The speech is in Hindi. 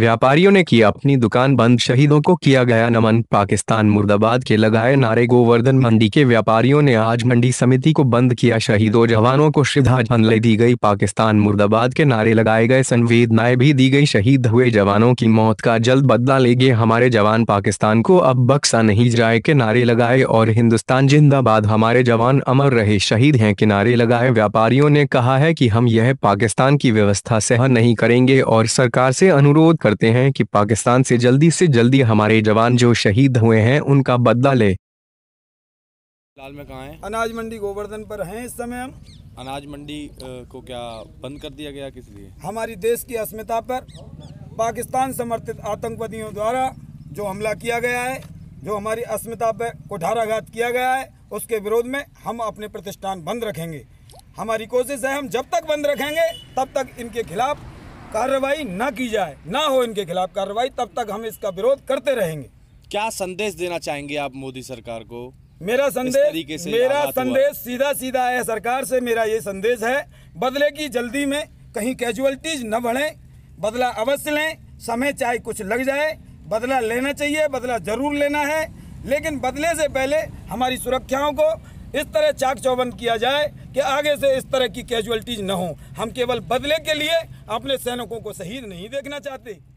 व्यापारियों ने किया अपनी दुकान बंद शहीदों को किया गया नमन पाकिस्तान मुर्दाबाद के लगाए नारे गोवर्धन मंडी के व्यापारियों ने आज मंडी समिति को बंद किया शहीदों जवानों को श्रद्धांजलि दी गई पाकिस्तान मुर्दाबाद के नारे लगाए गए संवेदनाएं भी दी गई शहीद हुए जवानों की मौत का जल्द बदला लेंगे हमारे जवान पाकिस्तान को अब बक्सा नहीं जाए के नारे लगाए और हिंदुस्तान जिंदाबाद हमारे जवान अमर रहे शहीद है के नारे लगाए व्यापारियों ने कहा है की हम यह पाकिस्तान की व्यवस्था सहन नहीं करेंगे और सरकार से अनुरोध करते हैं कि पाकिस्तान से जल्दी से जल्दी हमारे जवान जो शहीद हुए हैं उनका बदला ले लाल में कहा है अनाज मंडी गोवर्धन पर हैं इस समय हम अनाज मंडी को क्या बंद कर दिया गया किस लिए हमारी देश की अस्मिता पर पाकिस्तान समर्थित आतंकवादियों द्वारा जो हमला किया गया है जो हमारी अस्मिता पर कुठाराघात किया गया है उसके विरोध में हम अपने प्रतिष्ठान बंद रखेंगे हमारी कोशिश है हम जब तक बंद रखेंगे तब तक इनके खिलाफ़ कार्रवाई ना की जाए ना हो इनके खिलाफ कार्रवाई तब तक हम इसका विरोध करते रहेंगे क्या संदेश देना चाहेंगे आप मोदी सरकार को मेरा संदेश मेरा संदेश सीधा सीधा है सरकार से मेरा ये संदेश है बदले की जल्दी में कहीं कैजुअलिटीज न बढ़े बदला अवश्य लें समय चाहे कुछ लग जाए बदला लेना चाहिए बदला जरूर लेना है लेकिन बदले से पहले हमारी सुरक्षाओं को इस तरह चाक चौबंद किया जाए कि आगे से इस तरह की कैजुअलिटीज न हो हम केवल बदले के लिए अपने सैनिकों को शहीद नहीं देखना चाहते